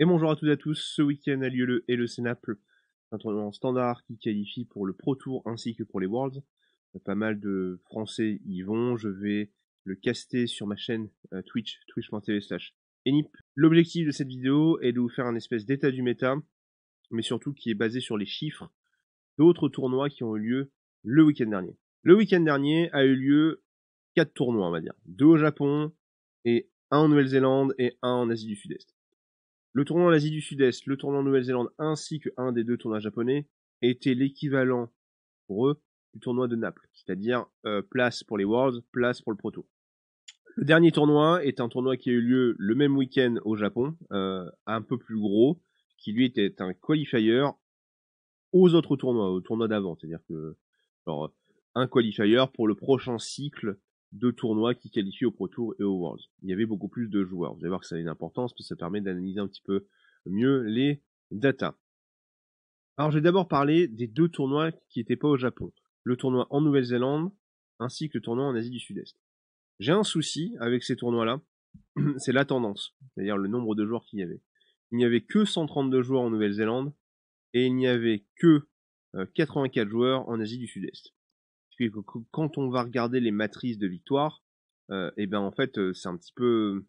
Et bonjour à toutes et à tous, ce week-end a lieu le et un tournoi standard qui qualifie pour le Pro Tour ainsi que pour les Worlds. Euh, pas mal de Français y vont, je vais le caster sur ma chaîne euh, Twitch, twitch.tv slash enip. L'objectif de cette vidéo est de vous faire un espèce d'état du méta, mais surtout qui est basé sur les chiffres d'autres tournois qui ont eu lieu le week-end dernier. Le week-end dernier a eu lieu quatre tournois, on va dire. Deux au Japon et un en Nouvelle-Zélande et un en Asie du Sud-Est. Le tournoi en Asie du Sud-Est, le tournoi en Nouvelle-Zélande, ainsi que un des deux tournois japonais, étaient l'équivalent pour eux du tournoi de Naples, c'est-à-dire euh, place pour les Worlds, place pour le Pro Tour. Le dernier tournoi est un tournoi qui a eu lieu le même week-end au Japon, euh, un peu plus gros, qui lui était un qualifier aux autres tournois, au tournois d'avant, c'est-à-dire que genre, un qualifier pour le prochain cycle deux tournois qui qualifient au Pro Tour et au Worlds. Il y avait beaucoup plus de joueurs. Vous allez voir que ça a une importance parce que ça permet d'analyser un petit peu mieux les datas. Alors j'ai d'abord parlé des deux tournois qui n'étaient pas au Japon. Le tournoi en Nouvelle-Zélande ainsi que le tournoi en Asie du Sud-Est. J'ai un souci avec ces tournois-là, c'est la tendance, c'est-à-dire le nombre de joueurs qu'il y avait. Il n'y avait que 132 joueurs en Nouvelle-Zélande et il n'y avait que 84 euh, joueurs en Asie du Sud-Est quand on va regarder les matrices de victoire, et euh, eh ben en fait euh, c'est un petit peu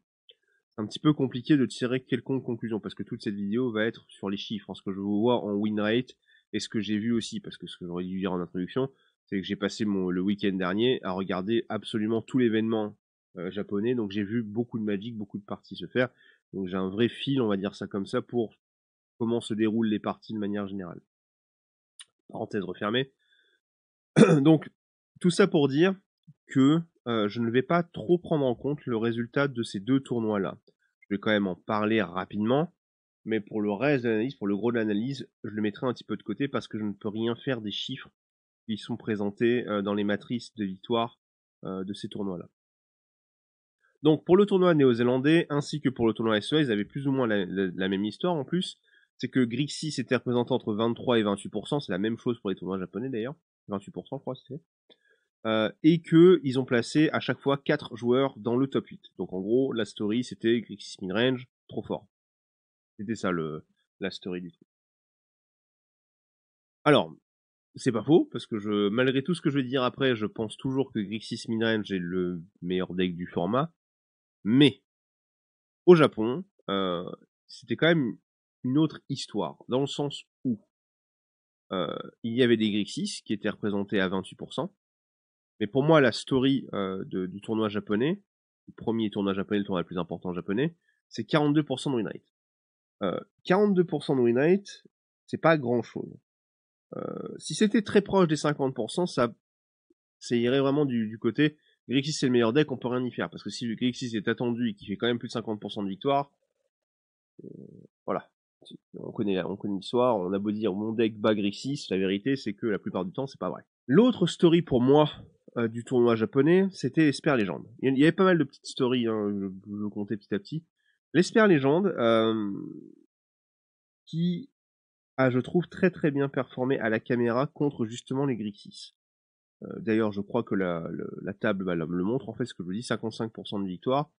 un petit peu compliqué de tirer quelconque conclusion parce que toute cette vidéo va être sur les chiffres, en ce que je vous vois en win rate et ce que j'ai vu aussi parce que ce que j'aurais dû dire en introduction, c'est que j'ai passé mon le week-end dernier à regarder absolument tout l'événement euh, japonais, donc j'ai vu beaucoup de Magic, beaucoup de parties se faire, donc j'ai un vrai fil, on va dire ça comme ça, pour comment se déroulent les parties de manière générale. Parenthèse refermée. donc tout ça pour dire que euh, je ne vais pas trop prendre en compte le résultat de ces deux tournois-là. Je vais quand même en parler rapidement, mais pour le reste de l'analyse, pour le gros de l'analyse, je le mettrai un petit peu de côté parce que je ne peux rien faire des chiffres qui sont présentés euh, dans les matrices de victoire euh, de ces tournois-là. Donc pour le tournoi néo-zélandais ainsi que pour le tournoi SEA, ils avaient plus ou moins la, même histoire en plus. C'est que Grixis était représenté entre 23 et 28%, c'est la même chose pour les tournois japonais d'ailleurs, 28% je crois c'était. Euh, et que ils ont placé à chaque fois 4 joueurs dans le top 8. Donc en gros, la story c'était Grixis midrange, trop fort. C'était ça le la story du truc. Alors, c'est pas faux parce que je malgré tout ce que je vais dire après, je pense toujours que Grixis midrange est le meilleur deck du format, mais au Japon, euh, c'était quand même une autre histoire dans le sens où euh, il y avait des Grixis qui étaient représentés à 28%, mais pour moi, la story euh, du tournoi japonais, le premier tournoi japonais, le tournoi le plus important japonais, c'est 42% de win 42% euh, de win c'est pas grand chose. Euh, si c'était très proche des 50%, ça, ça irait vraiment du, côté Grixis c'est le meilleur deck, on peut rien y faire. Parce que si Grixis est attendu et qu'il fait quand même plus de 50% de victoire, voilà. On connaît, on connaît l'histoire, on a beau dire mon deck bat Grixis, la vérité c'est que la plupart du temps c'est pas vrai. L'autre story pour moi euh, du tournoi japonais, c'était l'Espère Légende. Il y avait pas mal de petites stories, hein, je, vous comptais petit à petit. L'Esper Légende, euh, qui a, je trouve, très très bien performé à la caméra contre justement les Grixis. Euh, d'ailleurs, je crois que la, table bah, le montre, en fait, ce que je vous dis, 55% de victoire.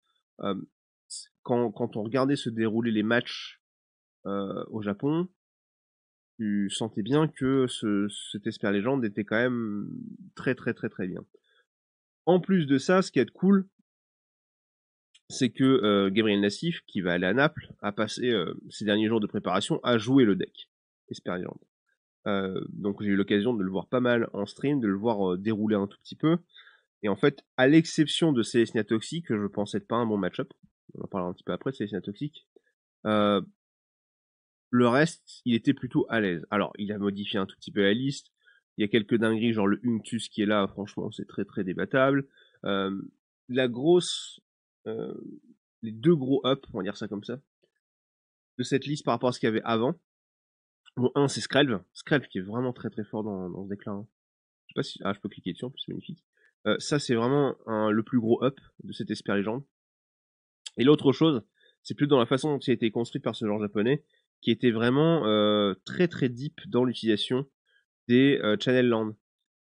quand, on regardait se dérouler les matchs au Japon, tu sentais bien que cet Esper Légende était quand même très très très très bien. En plus de ça, ce qui est cool, c'est que euh, Gabriel Nassif, qui va aller à Naples, a passé euh, ses derniers jours de préparation à jouer le deck Esper Légende. Euh, donc j'ai eu l'occasion de le voir pas mal en stream, de le voir dérouler un tout petit peu. Et en fait, à l'exception de Toxic, que je pensais être pas un bon match-up, on en parlera un petit peu après, Célestia Toxic, le reste, il était plutôt à l'aise. Alors, il a modifié un tout petit peu la liste. Il y a quelques dingueries, genre le Unctus qui est là, franchement, c'est très très débattable. Euh, la grosse. Euh, les deux gros ups, on va dire ça comme ça, de cette liste par rapport à ce qu'il y avait avant. Bon, un, c'est Skrelv. Skrelv qui est vraiment très très fort dans, ce déclin. Hein. Je sais pas si. Ah, je peux cliquer dessus plus, c'est magnifique. Euh, ça, c'est vraiment le plus gros up de cette Esper Légende. Et l'autre chose, c'est plus dans la façon dont il a été construit par ce genre japonais qui était vraiment euh, très très deep dans l'utilisation des euh, Channel Land.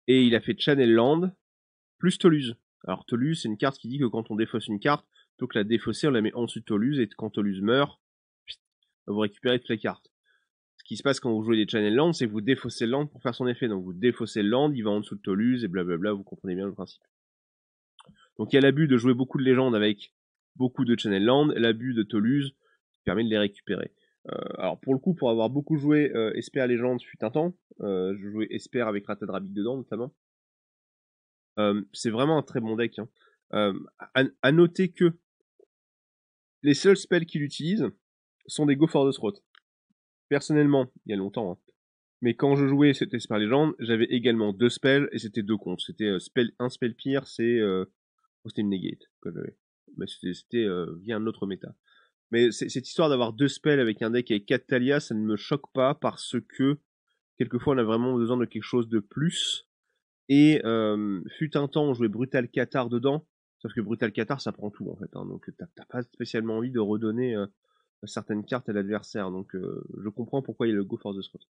Et il a fait Channel Land plus Toulouse. Alors Toluse, c'est une carte qui dit que quand on défausse une carte, plutôt que la défausser, on la met en dessous de Toluse, et quand Toluse meurt, vous récupérez toutes les cartes. Ce qui se passe quand vous jouez des Channel Land, c'est que vous défaussez le Land pour faire son effet. Donc vous défaussez le Land, il va en dessous de Toluse, et blablabla, vous comprenez bien le principe. Donc il y a l'abus de jouer beaucoup de légendes avec beaucoup de Channel Land, l'abus de Toulouse qui permet de les récupérer. Euh, alors pour le coup, pour avoir beaucoup joué euh, Esper Légende fut un temps, euh, je jouais Esper avec Ratadrabic dedans notamment. c'est vraiment un très bon deck. Hein. À, noter que les seuls spells qu'il utilise sont des Go for the Throat. Personnellement, il y a longtemps, hein. mais quand je jouais c'était Esper légende, j'avais également deux spells et c'était deux comptes. C'était un spell pire, c'est oh, c'était une negate que Mais c'était, c'était via un autre méta. Mais cette histoire d'avoir deux spells avec un deck avec 4 Talia, ça ne me choque pas parce que quelquefois on a vraiment besoin de quelque chose de plus. Et euh, fut un temps on jouait Brutal Qatar dedans, sauf que Brutal Qatar ça prend tout en fait, hein. donc t'as pas spécialement envie de redonner euh, certaines cartes à l'adversaire, donc euh, je comprends pourquoi il y a le Go Force the Scrolls.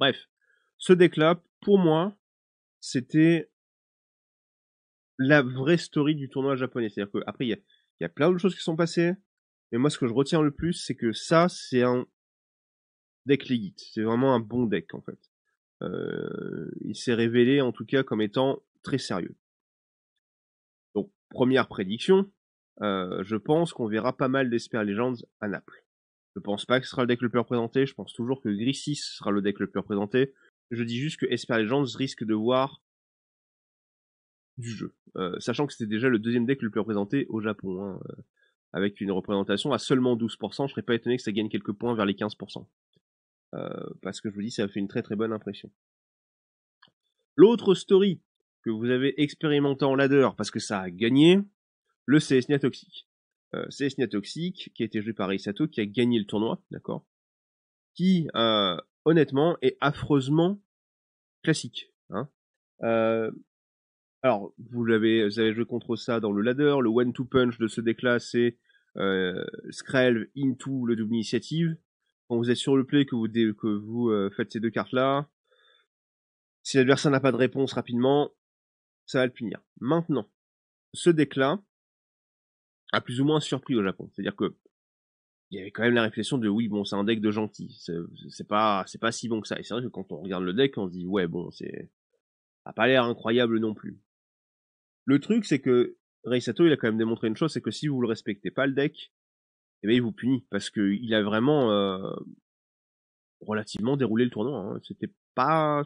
Bref, ce deck là, pour moi, c'était la vraie story du tournoi japonais. C'est-à-dire qu'après, il y, a, plein de choses qui sont passées, mais moi, ce que je retiens le plus, c'est que ça, c'est un deck Legit. C'est vraiment un bon deck, en fait. Euh, il s'est révélé, en tout cas, comme étant très sérieux. Donc, première prédiction, euh, je pense qu'on verra pas mal d'Esper Legends à Naples. Je pense pas que ce sera le deck le plus représenté, je pense toujours que Gris 6 sera le deck le plus représenté. Je dis juste que Esper Legends risque de voir du jeu. Euh, sachant que c'était déjà le deuxième deck le plus représenté au Japon. Hein avec une représentation à seulement 12%, je ne serais pas étonné que ça gagne quelques points vers les 15%. Euh, parce que je vous dis, ça a fait une très très bonne impression. L'autre story que vous avez expérimenté en ladder, parce que ça a gagné, le CSNia Toxique. Euh, Toxique, qui a été joué par Isato, qui a gagné le tournoi, d'accord Qui, euh, honnêtement, est affreusement classique. Hein euh, alors, vous l'avez, vous avez joué contre ça dans le ladder. Le one to punch de ce deck-là, c'est euh, into le double initiative. Quand vous êtes sur le play, que vous, que vous euh, faites ces deux cartes-là, si l'adversaire n'a pas de réponse rapidement, ça va le punir. Maintenant, ce deck-là a plus ou moins surpris au Japon. C'est-à-dire que il y avait quand même la réflexion de oui bon c'est un deck de gentil c'est pas c'est pas si bon que ça et c'est vrai que quand on regarde le deck on se dit ouais bon c'est a pas l'air incroyable non plus le truc, c'est que Reisato, il a quand même démontré une chose, c'est que si vous le respectez pas le deck, eh ben, il vous punit parce que il a vraiment euh, relativement déroulé le tournoi. Hein. C'était pas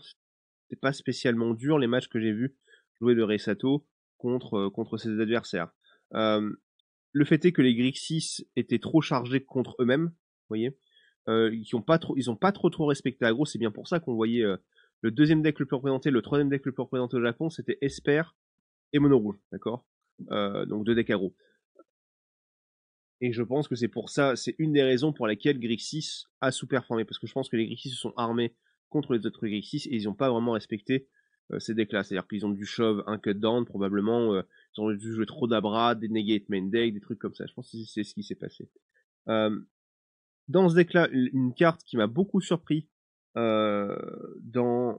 pas spécialement dur les matchs que j'ai vus jouer de Reisato contre euh, contre ses adversaires. Euh, le fait est que les Grixis étaient trop chargés contre eux-mêmes, vous voyez. ils ont pas trop ils pas trop trop respecté Agro, c'est bien pour ça qu'on voyait le deuxième deck le plus représenté, le troisième deck le plus représenté au Japon, c'était Esper et mono rouge, d'accord euh, Donc deux decks aggro. Et je pense que c'est pour ça, c'est une des raisons pour laquelle Grixis a sous-performé, parce que je pense que les Grixis se sont armés contre les autres Grixis et ils n'ont pas vraiment respecté euh, ces decks-là. C'est-à-dire qu'ils ont du shove un cut down probablement, euh, ils ont dû jouer trop d'abras, des negate main deck, des trucs comme ça. Je pense que c'est ce qui s'est passé. dans ce deck-là, une carte qui m'a beaucoup surpris dans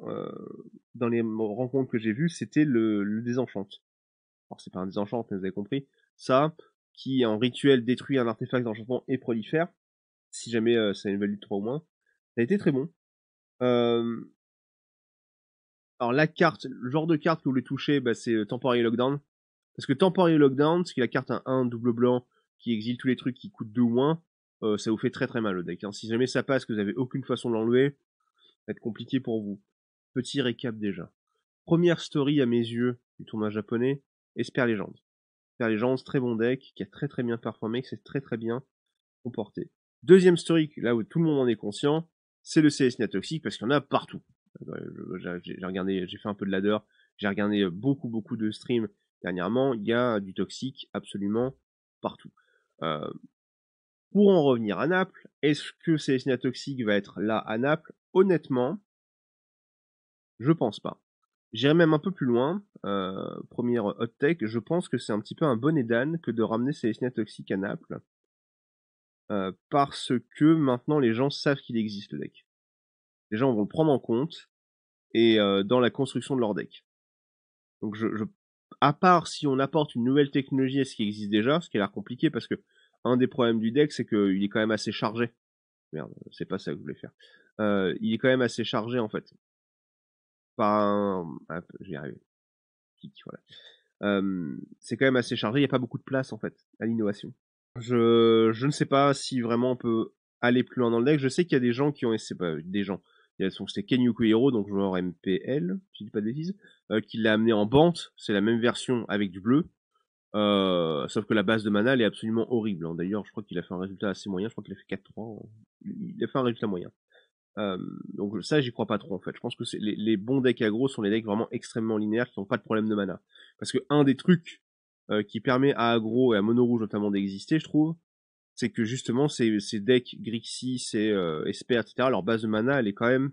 dans les rencontres que j'ai vues, c'était le, désenchant désenchante. Alors c'est pas un désenchante, mais vous avez compris. Ça, qui en rituel détruit un artefact d'enchantement et prolifère, si jamais euh, ça a une value de 3 ou moins, ça a été très bon. Euh, alors la carte, le genre de carte que vous voulez toucher, bah, c'est euh, Temporary Lockdown. Parce que Temporary Lockdown, c'est la carte à 1 double blanc qui exile tous les trucs qui coûtent 2 ou moins, ça vous fait très très mal au deck. Hein. Si jamais ça passe, que vous n'avez aucune façon de l'enlever, ça va être compliqué pour vous. Petit récap déjà. Première story à mes yeux du tournoi japonais, Esper Legends. Esper Legends, très bon deck, qui a très très bien performé, qui s'est très très bien comporté. Deuxième story, là où tout le monde en est conscient, c'est le CSNA toxique parce qu'il y en a partout. Euh, j'ai regardé, j'ai fait un peu de ladder, j'ai regardé beaucoup beaucoup de streams dernièrement, il y a du toxique absolument partout. Euh, pour en revenir à Naples, est-ce que CS toxique va être là à Naples Honnêtement, je pense pas. J'irai même un peu plus loin. Euh, première hot tech, je pense que c'est un petit peu un bon édan que de ramener ces Toxic à Naples. Euh, parce que maintenant les gens savent qu'il existe le deck. Les gens vont le prendre en compte et euh, dans la construction de leur deck. Donc je, à part si on apporte une nouvelle technologie à ce qui existe déjà, ce qui a l'air compliqué parce que un des problèmes du deck c'est qu'il est quand même assez chargé. Merde, c'est pas ça que je voulais faire. il est quand même assez chargé en fait pas c'est quand même assez chargé, il n'y a pas beaucoup de place en fait à l'innovation. Je, ne sais pas si vraiment on peut aller plus loin dans le deck. Je sais qu'il y a des gens qui ont essayé, pas bah, des gens, c'est Ken Hiro, donc joueur MPL, si je dis pas de bêtises, euh, qui l'a amené en bande. c'est la même version avec du bleu, euh, sauf que la base de mana est absolument horrible. Hein. D'ailleurs, je crois qu'il a fait un résultat assez moyen, je crois qu'il a fait 4-3, il a fait un résultat moyen. Euh, donc ça, j'y crois pas trop en fait. Je pense que les, bons decks aggro sont les decks vraiment extrêmement linéaires qui n'ont pas de problème de mana. Parce que un des trucs euh, qui permet à aggro et à mono rouge notamment d'exister, je trouve, c'est que justement ces, decks Grixis, euh, et Esper, etc. Leur base de mana, elle est quand même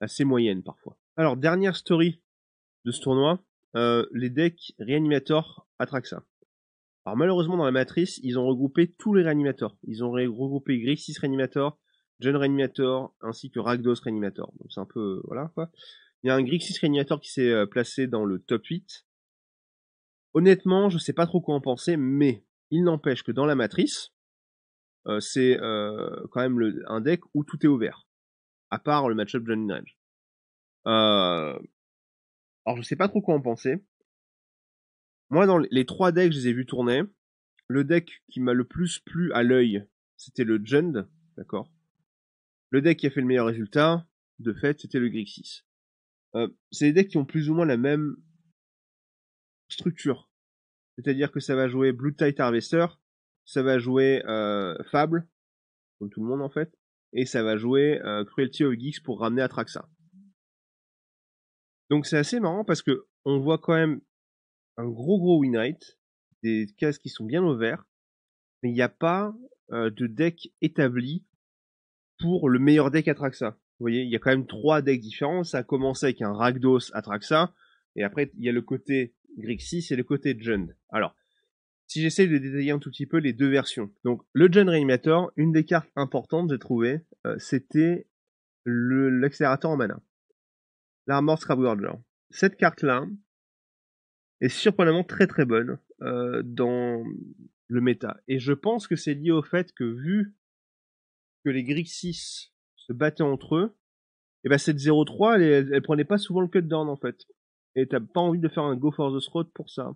assez moyenne parfois. Alors dernière story de ce tournoi, les decks Reanimator Atraxa. Alors malheureusement dans la matrice, ils ont regroupé tous les Reanimators. Ils ont regroupé Grixis Reanimator, Gen Reanimator ainsi que Ragdos Reanimator. Donc c'est un peu euh, voilà quoi. Il y a un Grixis Reanimator qui s'est euh, placé dans le top 8. Honnêtement, je sais pas trop quoi en penser, mais il n'empêche que dans la matrice, euh, c'est quand même le, un deck où tout est ouvert, à part le matchup up John alors je sais pas trop quoi en penser. Moi, dans les trois decks, je les ai vus tourner. Le deck qui m'a le plus plu à l'œil, c'était le Jund, d'accord le deck qui a fait le meilleur résultat, de fait, c'était le Grixis. Euh, c'est des decks qui ont plus ou moins la même structure. C'est-à-dire que ça va jouer Blue Tight Harvester, ça va jouer euh, Fable, comme tout le monde en fait, et ça va jouer euh, Cruelty of Geeks pour ramener Atraxa. Donc c'est assez marrant parce que on voit quand même un gros gros win rate, des cases qui sont bien ouvertes, mais il n'y a pas euh, de deck établi pour le meilleur deck Atraxa. Vous voyez, il y a quand même trois decks différents. Ça a avec un à Atraxa, et après il y a le côté Grixis et le côté Jund. Alors, si j'essaie de détailler un tout petit peu les deux versions. Donc, le Jund Reanimator, une des cartes importantes j'ai trouvé, euh, c'était l'accélérateur en mana. L'Armor Scrap Cette carte-là est surprenamment très très bonne euh, dans le méta. Et je pense que c'est lié au fait que vu que les Greek 6 se battaient entre eux, et ben cette 0-3, elle, prenait pas souvent le cut down en fait. Et t'as pas envie de faire un go for the throat pour ça.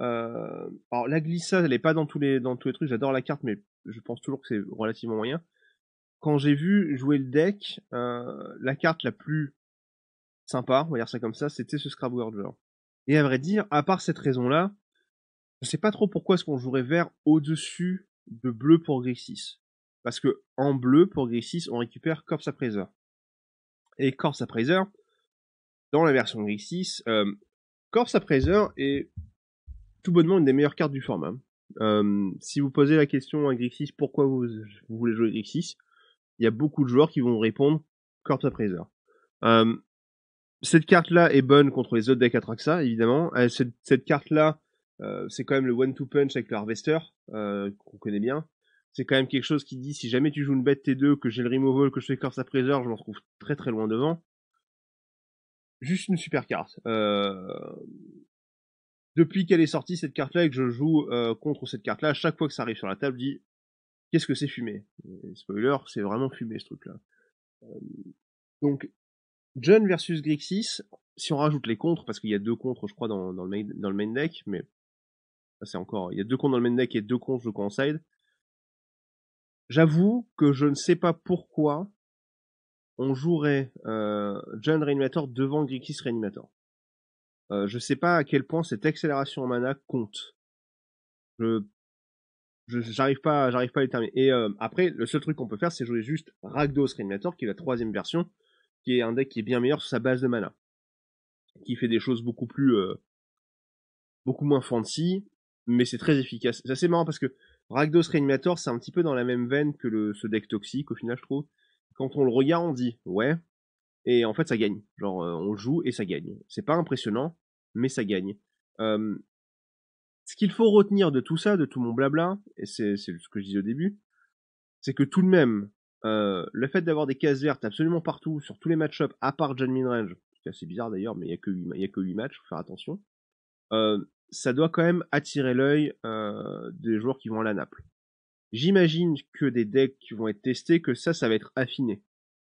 Euh, alors la glissade, elle est pas dans tous les dans tous les trucs. J'adore la carte, mais je pense toujours que c'est relativement moyen. Quand j'ai vu jouer le deck, euh, la carte la plus sympa, on va dire ça comme ça, c'était ce Scrap World Et à vrai dire, à part cette raison-là, je sais pas trop pourquoi est-ce qu'on jouerait vert au-dessus de bleu pour 6. Parce que en bleu, pour gris 6, on récupère Corpse Appraiser. Et Corpse Appraiser, dans la version gris 6, euh, Corpse Appraiser est tout bonnement une des meilleures cartes du format. Euh, si vous posez la question à Grixis, 6 pourquoi vous, voulez jouer Grixis, 6, il y a beaucoup de joueurs qui vont répondre Corpse à Euh, cette carte-là est bonne contre les autres decks Atraxa, évidemment. Euh, cette, carte-là, c'est quand même le one-two punch avec le Harvester, qu'on connaît bien c'est quand même quelque chose qui dit si jamais tu joues une bête T2, que j'ai le removal, que je fais Corse à Preserve, je m'en trouve très très loin devant. Juste une super carte. Euh, depuis qu'elle est sortie cette carte-là et que je joue euh, contre cette carte-là, chaque fois que ça arrive sur la table, je dis qu'est-ce que c'est fumé euh, Spoiler, c'est vraiment fumé ce truc-là. Donc, John versus Grixis, si on rajoute les contres, parce qu'il y a deux contres je crois dans, le, main, deck, mais c'est encore, il y a deux contres dans le main deck et deux contres je conseille J'avoue que je ne sais pas pourquoi on jouerait euh, John Reanimator devant Grixis Reanimator. Euh, je sais pas à quel point cette accélération en mana compte. Je j'arrive pas j'arrive pas à le terminer. Et euh, après le seul truc qu'on peut faire c'est jouer juste ragdos Reanimator qui est la troisième version qui est un deck qui est bien meilleur sur sa base de mana qui fait des choses beaucoup plus euh, beaucoup moins fancy mais c'est très efficace. C'est assez marrant parce que Ragdos Reanimator, c'est un petit peu dans la même veine que le, ce deck toxique, au final, je trouve. Quand on le regarde, on dit ouais, et en fait, ça gagne. Genre, euh, on joue et ça gagne. C'est pas impressionnant, mais ça gagne. Euh, ce qu'il faut retenir de tout ça, de tout mon blabla, et c'est ce que je disais au début, c'est que tout de même, euh, le fait d'avoir des cases vertes absolument partout, sur tous les match-ups, à part John Range, c'est assez bizarre d'ailleurs, mais il n'y a, a, que 8 matchs, faut faire attention, euh, ça doit quand même attirer l'œil euh, des joueurs qui vont à la Naples. J'imagine que des decks qui vont être testés, que ça, ça va être affiné.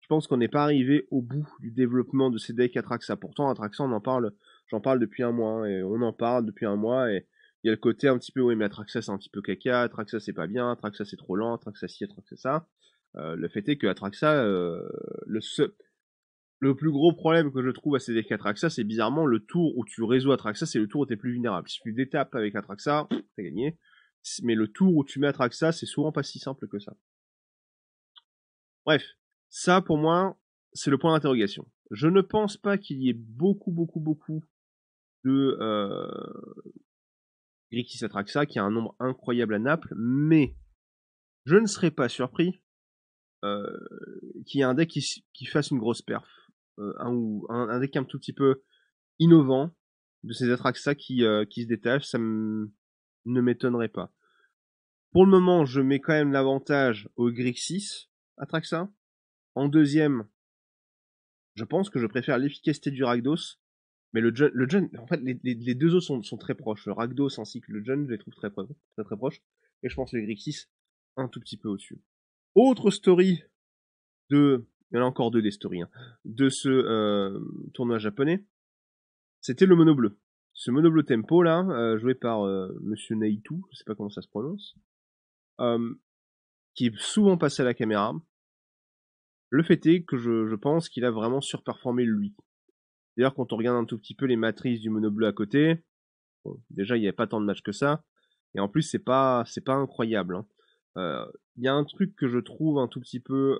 Je pense qu'on n'est pas arrivé au bout du développement de ces decks Atraxa. Pourtant, Atraxa, on en parle, j'en parle depuis un mois, hein, et on en parle depuis un mois, et il y a le côté un petit peu, oui, mais Atraxa c'est un petit peu caca, Atraxa c'est pas bien, Atraxa c'est trop lent, Atraxa ci, Atraxa ça. Euh, le fait est que Atraxa, euh, le seul, le plus gros problème que je trouve à ces 4 Traxa, c'est bizarrement le tour où tu résous Atraxa, c'est le tour où t'es plus vulnérable. Si tu détapes avec Atraxa, t'as gagné. Mais le tour où tu mets Atraxa, c'est souvent pas si simple que ça. Bref, ça pour moi, c'est le point d'interrogation. Je ne pense pas qu'il y ait beaucoup, beaucoup, beaucoup de euh, à Atraxa, qui a un nombre incroyable à Naples, mais je ne serais pas surpris euh, qu'il y ait un deck qui, qui fasse une grosse perf euh, un, ou, un, deck un tout petit peu innovant de ces Atraxa qui, euh, qui se détachent, ça ne m'étonnerait pas. Pour le moment, je mets quand même l'avantage au Grixis Atraxa. En deuxième, je pense que je préfère l'efficacité du Ragdos. Mais le Jun, le en fait, les, deux autres sont, très proches. Le Rakdos ainsi que le Jun, je les trouve très, très, très, proches. Et je pense le Grixis, un tout petit peu au-dessus. Autre story de il y en a encore deux des stories, hein, de ce euh, tournoi japonais, c'était le mono bleu. Ce mono bleu tempo là, euh, joué par euh, Monsieur Naitu, je sais pas comment ça se prononce, qui est souvent passé à la caméra. Le fait est que je, pense qu'il a vraiment surperformé lui. D'ailleurs, quand on regarde un tout petit peu les matrices du mono bleu à côté, déjà il n'y avait pas tant de matchs que ça, et en plus c'est pas c'est pas incroyable. Hein. Il y a un truc que je trouve un tout petit peu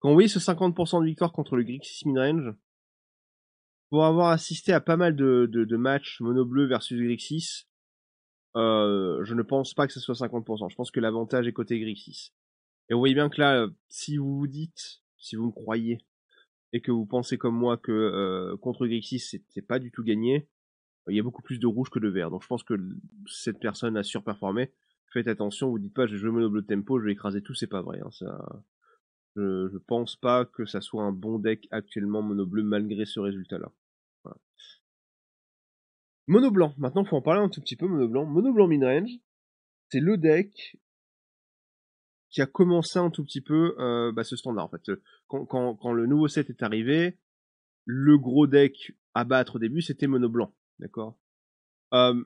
quand vous voyez ce 50% de victoire contre le Grixis Midrange, pour avoir assisté à pas mal de, de, matchs mono bleu versus Grixis, euh, je ne pense pas que ce soit 50%. Je pense que l'avantage est côté Grixis. Et vous voyez bien que là, euh, si vous vous dites, si vous me croyez, et que vous pensez comme moi que euh, contre Grixis, c'était pas du tout gagné, il y a beaucoup plus de rouge que de vert. Donc je pense que cette personne a surperformé. Faites attention, vous dites pas, je vais jouer mono bleu tempo, je vais écraser tout, c'est pas vrai. Hein, ça... Je, je pense pas que ça soit un bon deck actuellement mono bleu malgré ce résultat-là. Mono blanc, maintenant faut en parler un tout petit peu mono blanc. Mono blanc midrange, c'est le deck qui a commencé un tout petit peu euh, bah, ce standard en fait. Euh, quand, le nouveau set est arrivé, le gros deck à battre au début c'était mono blanc, d'accord euh,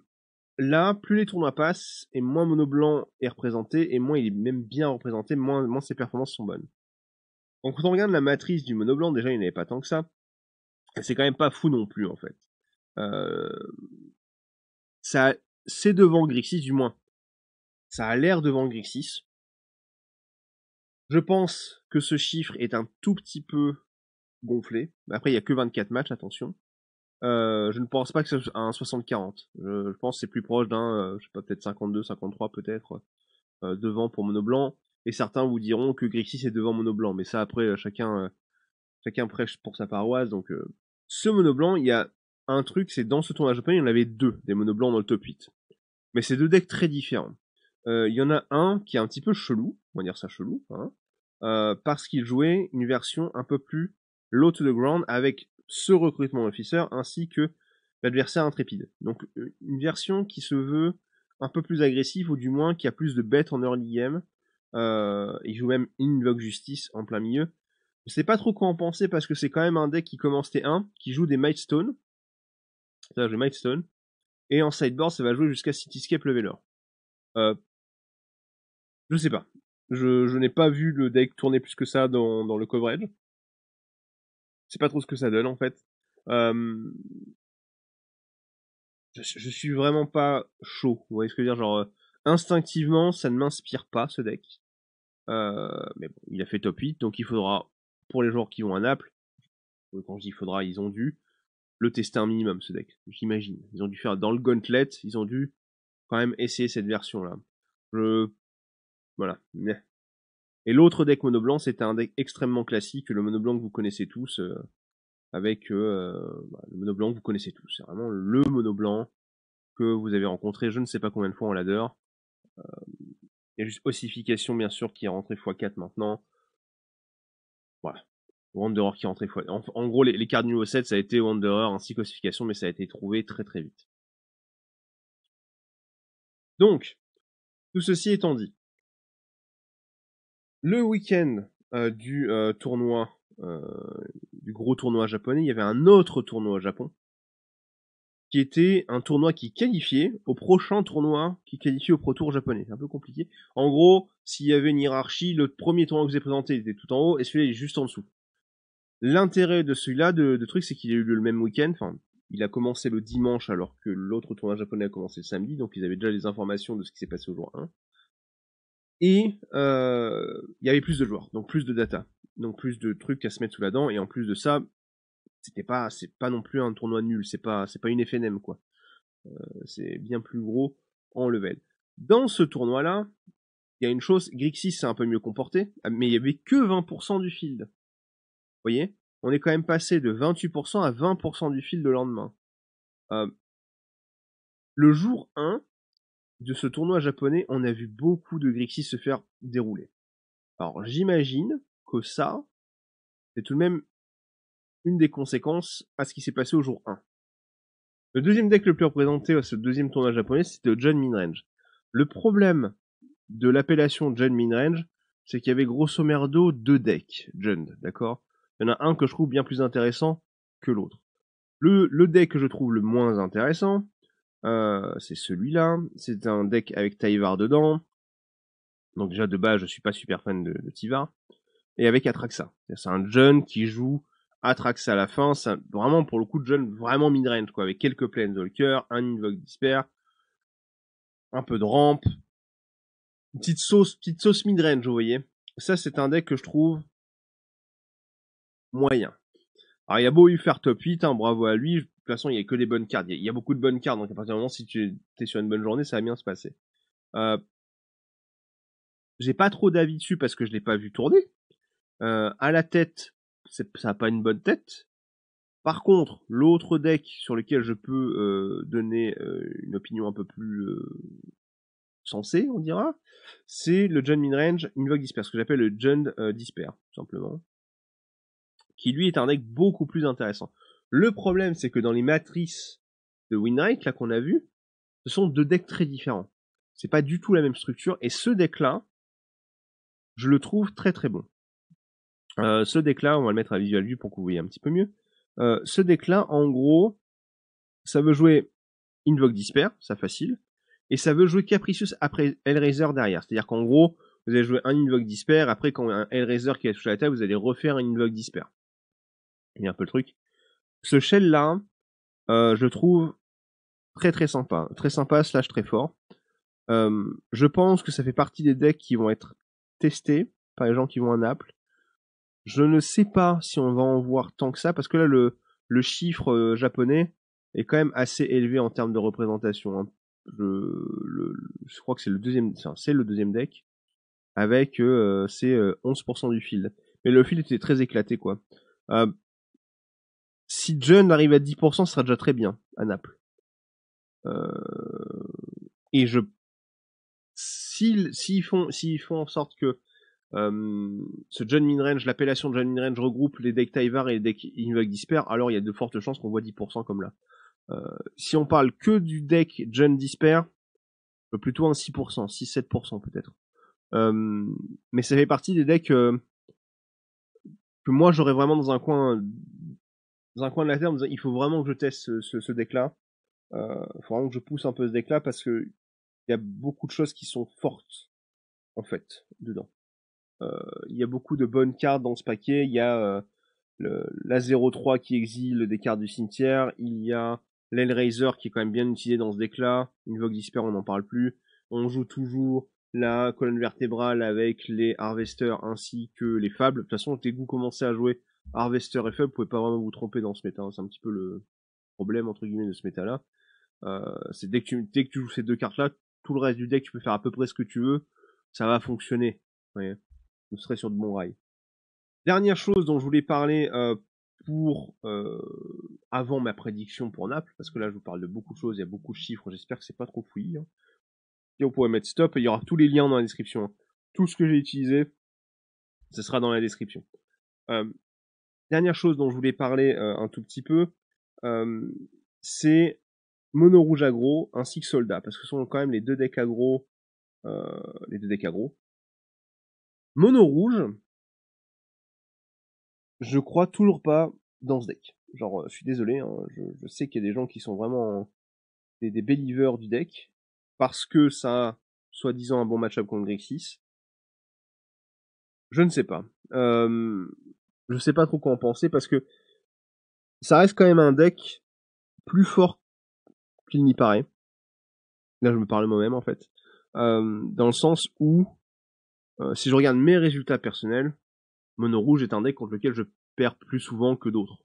Là, plus les tournois passent et moins mono blanc est représenté et moins il est même bien représenté, moins ses performances sont bonnes. Donc quand on regarde la matrice du monoblanc, déjà il n'y avait pas tant que ça. C'est quand même pas fou non plus en fait. Euh, ça, c'est devant Grixis du moins. Ça a l'air devant Grixis. Je pense que ce chiffre est un tout petit peu gonflé. Après, il n'y a que 24 matchs, attention. Euh, je ne pense pas que c'est un 60-40. Je, pense que c'est plus proche d'un, euh, je sais pas, peut-être 52, 53 peut-être, devant pour Monoblanc et certains vous diront que Grixis est devant Mono mais ça après euh, chacun euh, chacun prêche pour sa paroisse, donc euh, ce Mono il y a un truc, c'est dans ce tournoi japonais, il y en avait deux des Monoblancs dans le top 8, mais c'est deux decks très différents. il y en a un qui est un petit peu chelou, on va dire ça chelou, hein, parce qu'il jouait une version un peu plus low to the ground avec ce recrutement officer ainsi que l'adversaire intrépide. Donc une version qui se veut un peu plus agressive ou du moins qui a plus de bêtes en early game euh, il joue même Invoke Justice en plein milieu. Je sais pas trop quoi en penser parce que c'est quand même un deck qui commence T1, qui joue des Milestones. Ça Et en sideboard, ça va jouer jusqu'à Cityscape Leveler. Euh, je sais pas. Je, n'ai pas vu le deck tourner plus que ça dans, dans le coverage. Je sais pas trop ce que ça donne en fait. Euh, je, je, suis vraiment pas chaud. Vous voyez ce que je veux dire Genre, euh, instinctivement, ça ne m'inspire pas ce deck. Euh, mais bon, il a fait top 8, donc il faudra, pour les joueurs qui vont à Naples, euh, quand je dis faudra, ils ont dû le tester un minimum ce deck, j'imagine. Ils ont dû faire dans le gauntlet, ils ont dû quand même essayer cette version là. Je... Voilà. Et l'autre deck monoblanc blanc, c'était un deck extrêmement classique, le monoblanc que vous connaissez tous, euh, avec bah, le monoblanc que vous connaissez tous. C'est vraiment le monoblanc que vous avez rencontré je ne sais pas combien de fois en ladder. Il y a juste ossification, bien sûr, qui est rentré x4 maintenant. Voilà. Wanderer qui est rentré x4. En, gros, les, cartes niveau 7, ça a été Wanderer ainsi qu'ossification, mais ça a été trouvé très très vite. Donc, tout ceci étant dit, le week-end euh, du euh, tournoi, euh, du gros tournoi japonais, il y avait un autre tournoi au Japon qui était un tournoi qui qualifiait au prochain tournoi qui qualifiait au Pro Tour japonais. C'est un peu compliqué. En gros, s'il y avait une hiérarchie, le premier tournoi que vous ai présenté était tout en haut et celui-là est juste en dessous. L'intérêt de celui-là, de, truc, c'est qu'il a eu lieu le même week-end. Enfin, il a commencé le dimanche alors que l'autre tournoi japonais a commencé le samedi, donc ils avaient déjà les informations de ce qui s'est passé au jour 1. Et euh, il y avait plus de joueurs, donc plus de data, donc plus de trucs à se mettre sous la dent. Et en plus de ça, c'était pas c'est pas non plus un tournoi nul, c'est pas c'est pas une FNM quoi. Euh, c'est bien plus gros en level. Dans ce tournoi là, il y a une chose, Grixis s'est un peu mieux comporté, ah, mais il y avait que 20% du field. Vous voyez On est quand même passé de 28% à 20% du field le lendemain. Euh, le jour 1 de ce tournoi japonais, on a vu beaucoup de Grixis se faire dérouler. Alors j'imagine que ça, c'est tout de même une des conséquences à ce qui s'est passé au jour 1. Le deuxième deck le plus représenté à ce deuxième tournoi japonais, c'était John Minrange. Le problème de l'appellation John Minrange, c'est qu'il y avait grosso merdo deux decks John, d'accord Il y en a un que je trouve bien plus intéressant que l'autre. Le, deck que je trouve le moins intéressant, euh, c'est celui-là. C'est un deck avec Taivar dedans. Donc déjà de base, je ne suis pas super fan de, de Tivar. Et avec Atraxa. C'est un John qui joue Atrax à la fin, vraiment pour le coup de jeune, vraiment mid-range, quoi, avec quelques coeur un Invoke Despair, un peu de rampe, une petite sauce, petite sauce mid-range, vous voyez. Ça, c'est un deck que je trouve moyen. Alors, il a beau eu faire top 8, hein, bravo à lui. De toute façon, il n'y a que des bonnes cartes. Il y, a beaucoup de bonnes cartes, donc à partir du moment, si tu es sur une bonne journée, ça va bien se passer. Euh, j'ai pas trop d'avis dessus parce que je l'ai pas vu tourner. Euh, à la tête, ça n'a pas une bonne tête. Par contre, l'autre deck sur lequel je peux euh, donner euh, une opinion un peu plus euh, sensée, on dira, c'est le John Midrange Invoke Disper, ce que j'appelle le John Disper, tout simplement, qui lui est un deck beaucoup plus intéressant. Le problème, c'est que dans les matrices de Winrate, là qu'on a vu, ce sont deux decks très différents. C'est pas du tout la même structure, et ce deck-là, je le trouve très très bon. Euh, ce deck on va le mettre à Visual View pour que vous voyez un petit peu mieux. Euh, ce deck en gros, ça veut jouer Invoke Disper, ça facile, et ça veut jouer Capricious après Hellraiser derrière. C'est-à-dire qu'en gros, vous allez jouer un Invoke Disper, après quand un Hellraiser qui est touché la table, vous allez refaire un Invoke Disper. Il y a un peu le truc. Ce shell-là, euh, je trouve très très sympa. Très sympa, slash très fort. Euh, je pense que ça fait partie des decks qui vont être testés par les gens qui vont à Naples je ne sais pas si on va en voir tant que ça, parce que là, le, le chiffre euh, japonais est quand même assez élevé en termes de représentation. Hein. je crois que c'est le deuxième, c'est le deuxième deck avec euh, c'est 11% euh, du field. Mais le field était très éclaté quoi. Euh, si John arrive à 10%, ce sera déjà très bien à Naples. et je s'ils s'ils font s'ils font en sorte que euh, ce John Minrange, l'appellation de John Minrange regroupe les decks Tyvar et les decks Invok Dispers. alors il y a de fortes chances qu'on voit 10% comme là. Euh, si on parle que du deck John Disper, euh, plutôt un 6%, 6-7% peut-être. mais ça fait partie des decks que moi j'aurais vraiment dans un coin dans un coin de la terre en disant il faut vraiment que je teste ce, ce deck là. Il faut vraiment que je pousse un peu ce deck là parce que il y a beaucoup de choses qui sont fortes en fait dedans. Euh, il y a beaucoup de bonnes cartes dans ce paquet. Il y a euh, la 03 qui exile des cartes du cimetière. Il y a l'Hellraiser qui est quand même bien utilisé dans ce deck-là. Une Vogue Disper, on n'en parle plus. On joue toujours la colonne vertébrale avec les Harvesters ainsi que les fables. De toute façon, dès que vous commencez à jouer harvester et Fables vous pouvez pas vraiment vous tromper dans ce méta. Hein. C'est un petit peu le problème entre guillemets de ce méta là. Euh, c'est dès que tu joues ces deux cartes là, tout le reste du deck tu peux faire à peu près ce que tu veux, ça va fonctionner vous serez sur de bons rails. Dernière chose dont je voulais parler euh, pour euh, avant ma prédiction pour Naples, parce que là je vous parle de beaucoup de choses, il y a beaucoup de chiffres, j'espère que c'est pas trop fouillis. Et hein. vous pouvez mettre stop, il y aura tous les liens dans la description. Hein. Tout ce que j'ai utilisé, ce sera dans la description. Euh, dernière chose dont je voulais parler un tout petit peu, c'est Mono Rouge Agro ainsi que Soldat, parce que ce sont quand même les deux decks agro, les deux decks agro, Mono rouge, je crois toujours pas dans ce deck. Genre, euh, je suis désolé, hein, je, sais qu'il y a des gens qui sont vraiment des, believers du deck, parce que ça a soi-disant un bon match-up contre Grixis. Je ne sais pas. Euh, je ne sais pas trop quoi en penser, parce que ça reste quand même un deck plus fort qu'il n'y paraît. Là, je me parle moi-même, en fait. Euh, dans le sens où euh, si je regarde mes résultats personnels, Mono Rouge est un deck contre lequel je perds plus souvent que d'autres.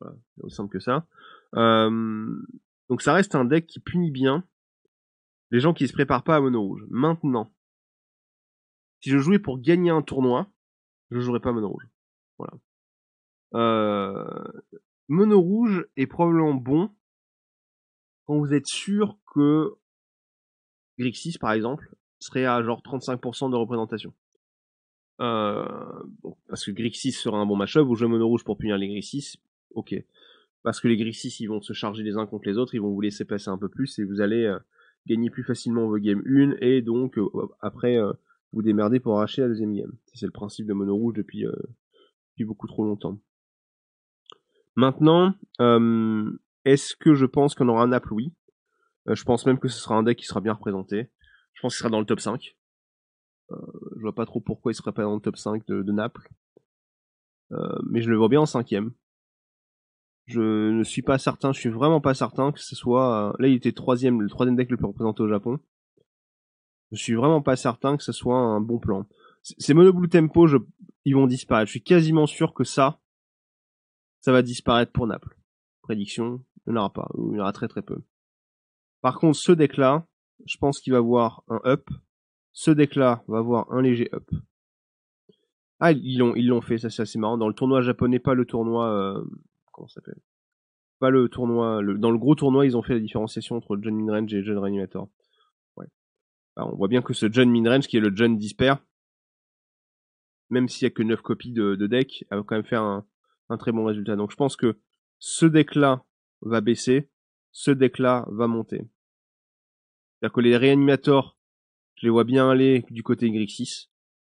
Voilà, c'est aussi simple que ça. Euh, donc ça reste un deck qui punit bien les gens qui se préparent pas à Mono Rouge. Maintenant, si je jouais pour gagner un tournoi, je ne jouerais pas Mono Rouge. Voilà. Euh, Mono Rouge est probablement bon quand vous êtes sûr que Grixis, par exemple, serait à genre 35% de représentation. Euh, bon, parce que Grixis sera un bon match-up, ou jouez mono rouge pour punir les Grixis, ok. Parce que les Grixis, ils vont se charger les uns contre les autres, ils vont vous laisser passer un peu plus, et vous allez euh, gagner plus facilement vos games 1, et donc euh, après, vous démerdez pour arracher la deuxième game. C'est le principe de mono rouge depuis, depuis beaucoup trop longtemps. Maintenant, est-ce que je pense qu'on aura un app Oui. je pense même que ce sera un deck qui sera bien représenté. Je pense qu'il sera dans le top 5. Euh, je vois pas trop pourquoi il serait pas dans le top 5 de, de Naples. Euh, mais je le vois bien en cinquième. Je ne suis pas certain, je suis vraiment pas certain que ce soit. Euh, là, il était troisième, le troisième deck le plus représenté au Japon. Je suis vraiment pas certain que ce soit un bon plan. Ces mono tempo, je... ils vont disparaître. Je suis quasiment sûr que ça, ça va disparaître pour Naples. Prédiction, il n'y en aura pas, ou il y en aura très très peu. Par contre, ce deck-là, je pense qu'il va avoir un up. Ce deck-là va avoir un léger up. Ah, ils l'ont, ils l'ont fait, ça c'est assez marrant. Dans le tournoi japonais, pas le tournoi, euh, comment ça s'appelle Pas le tournoi, dans le gros tournoi, ils ont fait la différenciation entre John Minrange et John Reanimator. Ouais. Bah, on voit bien que ce John Minrange, qui est le John Dispair, même s'il n'y a que 9 copies de, deck, a va quand même fait un, un, très bon résultat. Donc je pense que ce deck-là va baisser, ce deck-là va monter. C'est-à-dire que les réanimateurs, je les vois bien aller du côté Grixis,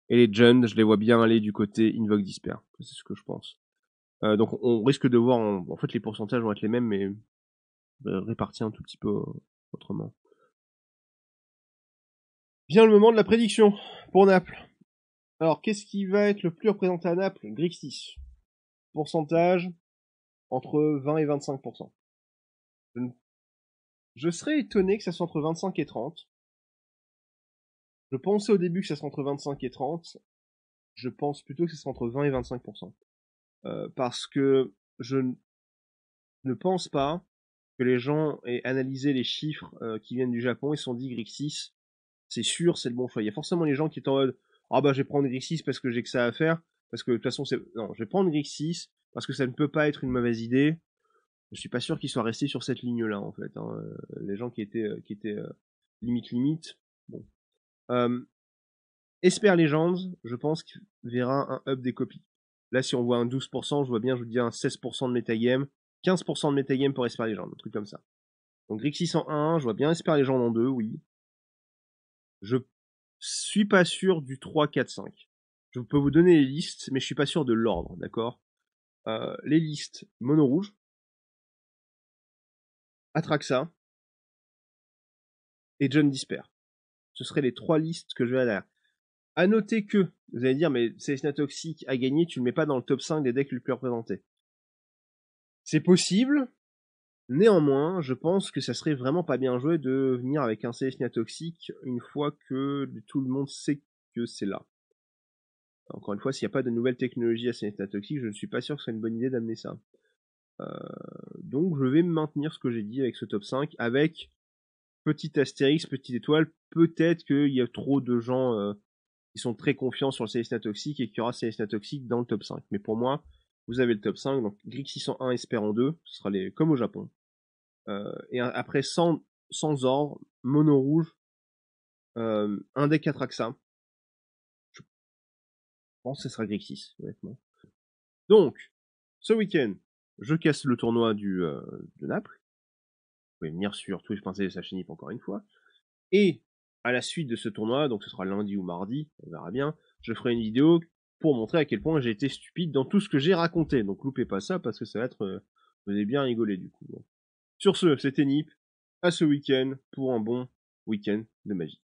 Et les Jund, je les vois bien aller du côté Invoke Disper. C'est ce que je pense. Euh, donc on risque de voir, en, fait les pourcentages vont être les mêmes, mais euh, répartis un tout petit peu euh, autrement. Vient le moment de la prédiction pour Naples. Alors qu'est-ce qui va être le plus représenté à Naples Grixis. Pourcentage entre 20 et 25%. Je je serais étonné que ça soit entre 25 et 30. Je pensais au début que ça soit entre 25 et 30. Je pense plutôt que ça serait entre 20 et 25%. Euh, parce que je ne pense pas que les gens aient analysé les chiffres euh, qui viennent du Japon et se sont dit Y6, c'est sûr, c'est le bon choix. Il y a forcément les gens qui étaient en mode Ah bah je vais prendre Y6 parce que j'ai que ça à faire, parce que de toute façon c'est. Non, je vais prendre Y6 parce que ça ne peut pas être une mauvaise idée, je suis pas sûr qu'il soit resté sur cette ligne-là en fait. Hein. Les gens qui étaient qui étaient euh, limite limite. Bon. Euh, Esper Legends, je pense qu'il verra un up des copies. Là, si on voit un 12%, je vois bien, je vous dis un 16% de metagame, 15% de metagame pour Esper Legends, un truc comme ça. Donc Rixis 601, je vois bien Esper Legends en 2, oui. Je suis pas sûr du 3, 4, 5. Je peux vous donner les listes, mais je suis pas sûr de l'ordre, d'accord euh, Les listes mono rouge, Atraxa et John Disper. Ce seraient les trois listes que je vais aller. À noter que, vous allez dire, mais Célestina Toxic a gagné, tu le mets pas dans le top 5 des decks les plus représentés. C'est possible. Néanmoins, je pense que ça serait vraiment pas bien joué de venir avec un Célestina toxique une fois que tout le monde sait que c'est là. Encore une fois, s'il n'y a pas de nouvelle technologie à Célestina je ne suis pas sûr que ce soit une bonne idée d'amener ça. Euh, donc je vais maintenir ce que j'ai dit avec ce top 5, avec petit astérix, petite étoile, peut-être qu'il y a trop de gens euh, qui sont très confiants sur le Célestina Toxique et qu'il y aura Célestina Toxique dans le top 5. Mais pour moi, vous avez le top 5, donc Grix 601 en 2, ce sera les, comme au Japon. Euh, et après, sans, sans ordre, Mono Rouge, un des 4 Je pense que ce sera Grixis honnêtement. Donc, ce week-end, je casse le tournoi du, euh, de Naples. Vous pouvez venir sur sa Nip encore une fois. Et à la suite de ce tournoi, donc ce sera lundi ou mardi, on verra bien, je ferai une vidéo pour montrer à quel point j'ai été stupide dans tout ce que j'ai raconté. Donc loupez pas ça parce que ça va être... Euh, vous allez bien rigoler du coup. Sur ce, c'était Nip. À ce week-end pour un bon week-end de magie.